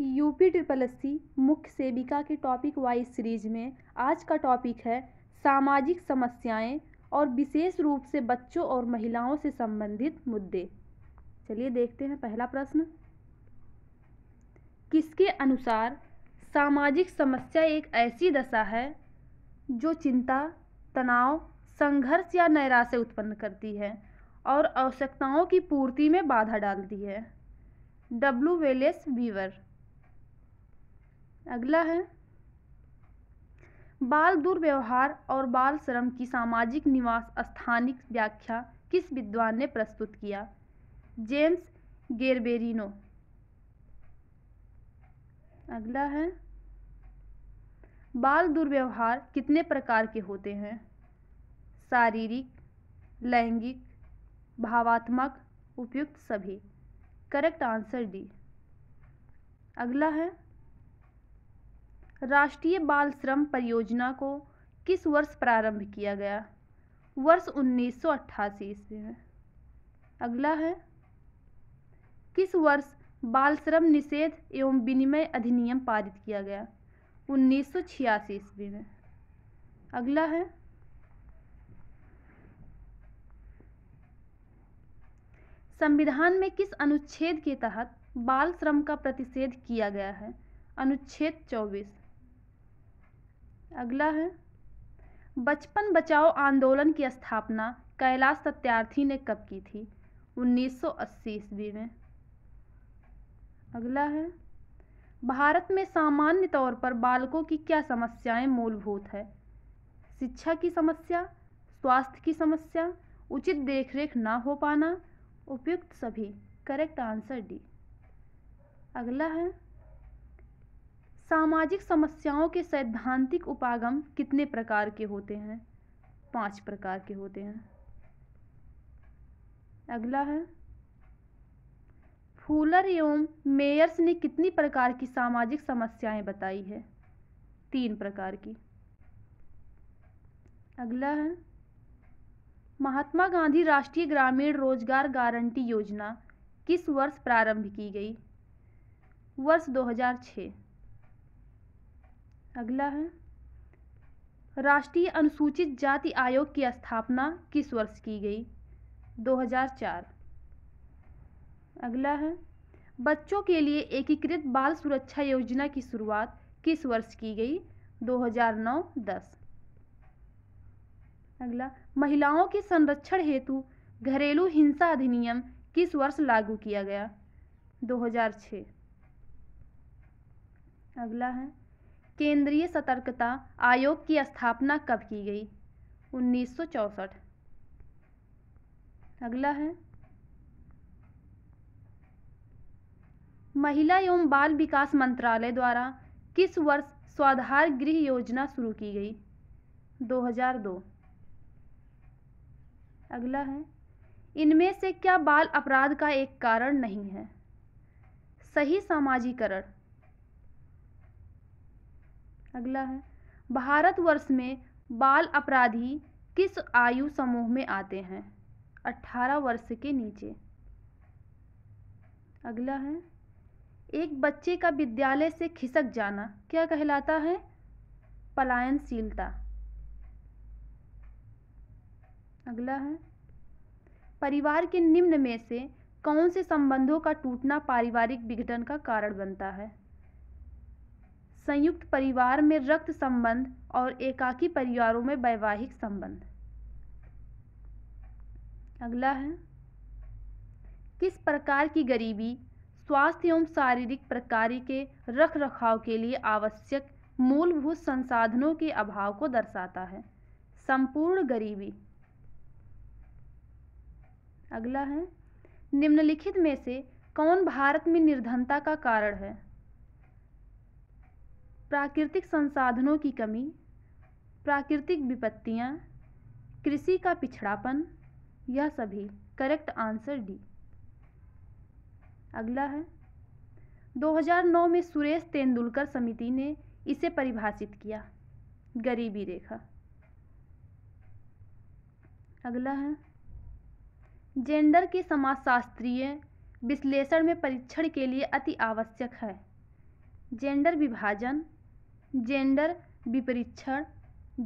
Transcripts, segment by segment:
UP triple SC मुख्य सेविका के टॉपिक वाइज सीरीज में आज का टॉपिक है सामाजिक समस्याएं और विशेष रूप से बच्चों और महिलाओं से संबंधित मुद्दे चलिए देखते हैं पहला प्रश्न किसके अनुसार सामाजिक समस्या एक ऐसी दशा है जो चिंता तनाव संघर्ष या नैराश्य उत्पन्न करती है और आवश्यकताओं की पूर्ति में बाधा डालती है डब्ल्यू वेलेस वीवर अगला है बाल दुर्व्यवहार और बाल श्रम की सामाजिक निवास स्थानिक व्याख्या किस विद्वान ने प्रस्तुत किया जेम्स गेरबेरिनो अगला है बाल दुर्व्यवहार कितने प्रकार के होते हैं शारीरिक लैंगिक भावात्मक उपयुक्त सभी करेक्ट आंसर डी अगला है राष्ट्रीय बाल श्रम परियोजना को किस वर्ष प्रारंभ किया गया वर्ष उन्नीस सौ अट्ठासी ईस्वी में अगला है किस वर्ष बाल श्रम निषेध एवं विनिमय अधिनियम पारित किया गया उन्नीस सौ छियासी ईस्वी में अगला है संविधान में किस अनुच्छेद के तहत बाल श्रम का प्रतिषेध किया गया है अनुच्छेद चौबीस अगला है बचपन बचाओ आंदोलन की स्थापना कैलाश सत्यार्थी ने कब की थी 1980 ईस्वी में अगला है भारत में सामान्य तौर पर बालकों की क्या समस्याएं मूलभूत है शिक्षा की समस्या स्वास्थ्य की समस्या उचित देखरेख ना हो पाना उपयुक्त सभी करेक्ट आंसर डी अगला है सामाजिक समस्याओं के सैद्धांतिक उपागम कितने प्रकार के होते हैं पांच प्रकार के होते हैं अगला है फूलर एवं मेयर्स ने कितनी प्रकार की सामाजिक समस्याएं बताई है तीन प्रकार की अगला है महात्मा गांधी राष्ट्रीय ग्रामीण रोजगार गारंटी योजना किस वर्ष प्रारंभ की गई वर्ष 2006 अगला है राष्ट्रीय अनुसूचित जाति आयोग की स्थापना किस वर्ष की गई 2004 अगला है बच्चों के लिए एकीकृत बाल सुरक्षा योजना की शुरुआत किस वर्ष की गई 2009-10 अगला महिलाओं के संरक्षण हेतु घरेलू हिंसा अधिनियम किस वर्ष लागू किया गया 2006 अगला है केंद्रीय सतर्कता आयोग की स्थापना कब की गई उन्नीस अगला है महिला एवं बाल विकास मंत्रालय द्वारा किस वर्ष स्वाधार गृह योजना शुरू की गई 2002 अगला है इनमें से क्या बाल अपराध का एक कारण नहीं है सही सामाजिकरण अगला है भारतवर्ष में बाल अपराधी किस आयु समूह में आते हैं 18 वर्ष के नीचे अगला है एक बच्चे का विद्यालय से खिसक जाना क्या कहलाता है पलायनशीलता अगला है परिवार के निम्न में से कौन से संबंधों का टूटना पारिवारिक विघटन का कारण बनता है संयुक्त परिवार में रक्त संबंध और एकाकी परिवारों में वैवाहिक संबंध अगला है किस प्रकार की गरीबी स्वास्थ्य एवं शारीरिक प्रकार के रख रखाव के लिए आवश्यक मूलभूत संसाधनों के अभाव को दर्शाता है संपूर्ण गरीबी अगला है निम्नलिखित में से कौन भारत में निर्धनता का कारण है प्राकृतिक संसाधनों की कमी प्राकृतिक विपत्तियाँ कृषि का पिछड़ापन यह सभी करेक्ट आंसर डी अगला है 2009 में सुरेश तेंदुलकर समिति ने इसे परिभाषित किया गरीबी रेखा अगला है जेंडर के समाजशास्त्रीय विश्लेषण में परीक्षण के लिए अति आवश्यक है जेंडर विभाजन जेंडर विपरीक्षण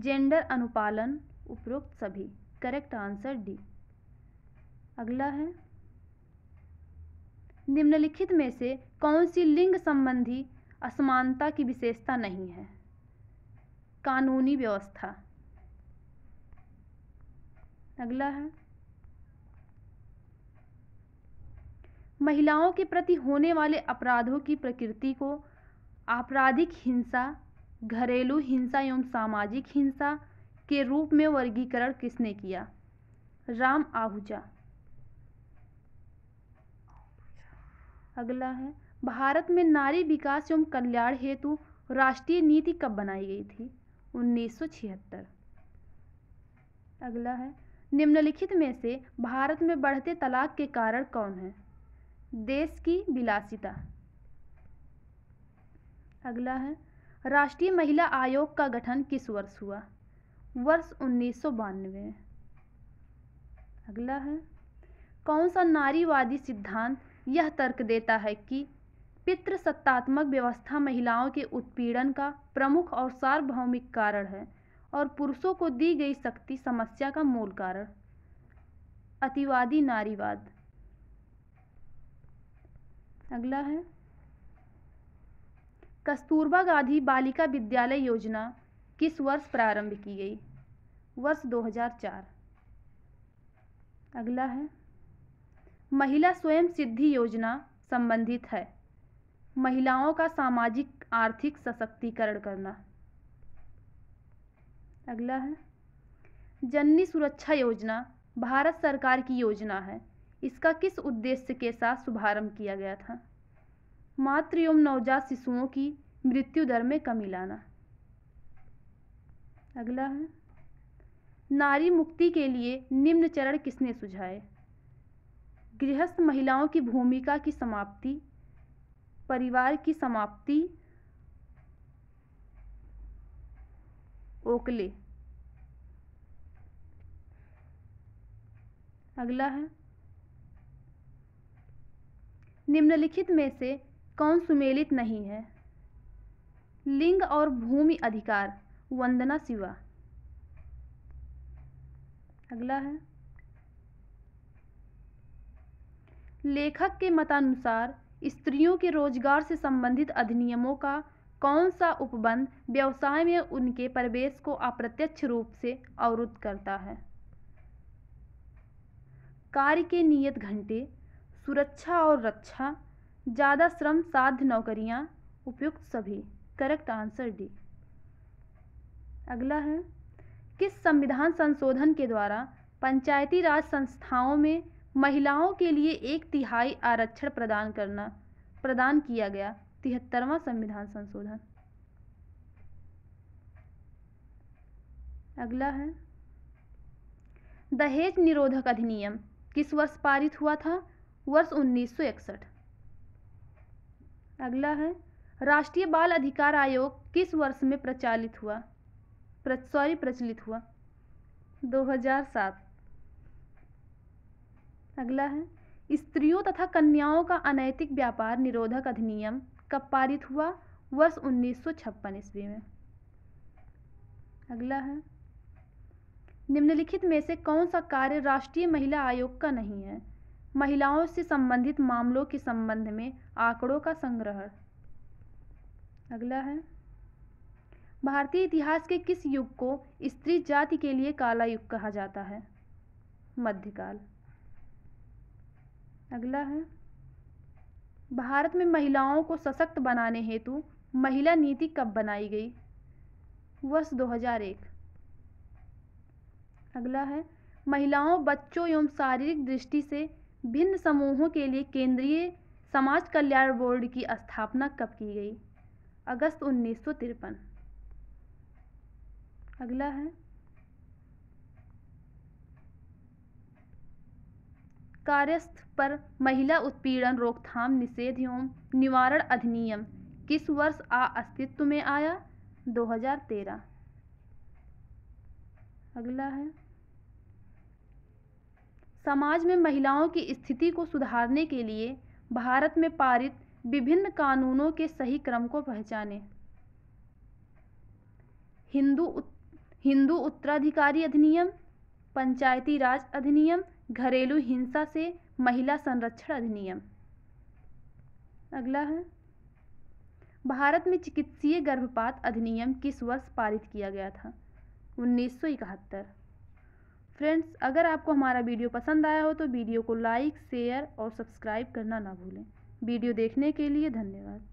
जेंडर अनुपालन उपरोक्त सभी करेक्ट आंसर डी अगला है निम्नलिखित में से कौन सी लिंग संबंधी असमानता की विशेषता नहीं है कानूनी व्यवस्था अगला है महिलाओं के प्रति होने वाले अपराधों की प्रकृति को आपराधिक हिंसा घरेलू हिंसा एवं सामाजिक हिंसा के रूप में वर्गीकरण किसने किया राम आहूजा अगला है भारत में नारी विकास एवं कल्याण हेतु राष्ट्रीय नीति कब बनाई गई थी 1976 अगला है निम्नलिखित में से भारत में बढ़ते तलाक के कारण कौन है देश की विलासिता अगला है राष्ट्रीय महिला आयोग का गठन किस वर्ष हुआ वर्ष उन्नीस अगला है कौन सा नारीवादी सिद्धांत यह तर्क देता है कि पितृसत्तात्मक व्यवस्था महिलाओं के उत्पीड़न का प्रमुख और सार्वभौमिक कारण है और पुरुषों को दी गई शक्ति समस्या का मूल कारण अतिवादी नारीवाद अगला है कस्तूरबा गांधी बालिका विद्यालय योजना किस वर्ष प्रारंभ की गई वर्ष 2004 अगला है महिला स्वयं सिद्धि योजना संबंधित है महिलाओं का सामाजिक आर्थिक सशक्तिकरण करना अगला है जननी सुरक्षा योजना भारत सरकार की योजना है इसका किस उद्देश्य के साथ शुभारंभ किया गया था मातृ एवं नवजात शिशुओं की मृत्यु दर में कमी लाना अगला है नारी मुक्ति के लिए निम्न चरण किसने सुझाए गृहस्थ महिलाओं की भूमिका की समाप्ति परिवार की समाप्ति ओकले अगला है निम्नलिखित में से कौन सुमेलित नहीं है लिंग और भूमि अधिकार वंदना शिवा अगला है लेखक के मतानुसार स्त्रियों के रोजगार से संबंधित अधिनियमों का कौन सा उपबंध व्यवसाय में उनके प्रवेश को अप्रत्यक्ष रूप से अवरुद्ध करता है कार्य के नियत घंटे सुरक्षा और रक्षा ज़्यादा श्रम साध नौकरियाँ उपयुक्त सभी करेक्ट आंसर डी अगला है किस संविधान संशोधन के द्वारा पंचायती राज संस्थाओं में महिलाओं के लिए एक तिहाई आरक्षण प्रदान करना प्रदान किया गया तिहत्तरवा संविधान संशोधन अगला है दहेज निरोधक अधिनियम किस वर्ष पारित हुआ था वर्ष उन्नीस सौ इकसठ अगला है राष्ट्रीय बाल अधिकार आयोग किस वर्ष में प्रचालित हुआ प्र, सॉरी प्रचलित हुआ 2007 अगला है स्त्रियों तथा कन्याओं का अनैतिक व्यापार निरोधक अधिनियम कब पारित हुआ वर्ष उन्नीस ईस्वी में अगला है निम्नलिखित में से कौन सा कार्य राष्ट्रीय महिला आयोग का नहीं है महिलाओं से संबंधित मामलों के संबंध में आंकड़ों का संग्रह अगला है भारतीय इतिहास के किस युग को स्त्री जाति के लिए काला युग कहा जाता है मध्यकाल अगला है भारत में महिलाओं को सशक्त बनाने हेतु महिला नीति कब बनाई गई वर्ष 2001 अगला है महिलाओं बच्चों एवं शारीरिक दृष्टि से भिन्न समूहों के लिए केंद्रीय समाज कल्याण बोर्ड की स्थापना कब की गई अगस्त उन्नीस अगला है कार्यस्थ पर महिला उत्पीड़न रोकथाम निषेध एवं निवारण अधिनियम किस वर्ष आ अस्तित्व में आया 2013 अगला है समाज में महिलाओं की स्थिति को सुधारने के लिए भारत में पारित विभिन्न कानूनों के सही क्रम को पहचाने हिंदू उत, हिंदू उत्तराधिकारी अधिनियम पंचायती राज अधिनियम घरेलू हिंसा से महिला संरक्षण अधिनियम अगला है भारत में चिकित्सीय गर्भपात अधिनियम किस वर्ष पारित किया गया था उन्नीस सौ इकहत्तर फ्रेंड्स अगर आपको हमारा वीडियो पसंद आया हो तो वीडियो को लाइक शेयर और सब्सक्राइब करना ना भूलें वीडियो देखने के लिए धन्यवाद